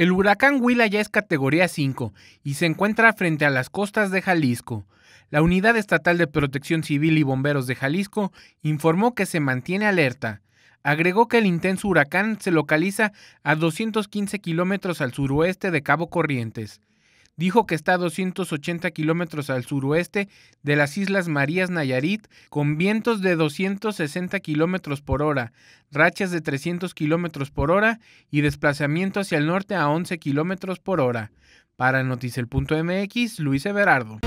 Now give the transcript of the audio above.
El huracán Huila ya es categoría 5 y se encuentra frente a las costas de Jalisco. La Unidad Estatal de Protección Civil y Bomberos de Jalisco informó que se mantiene alerta. Agregó que el intenso huracán se localiza a 215 kilómetros al suroeste de Cabo Corrientes dijo que está a 280 kilómetros al suroeste de las Islas Marías Nayarit, con vientos de 260 kilómetros por hora, rachas de 300 kilómetros por hora y desplazamiento hacia el norte a 11 kilómetros por hora. Para mx, Luis Everardo.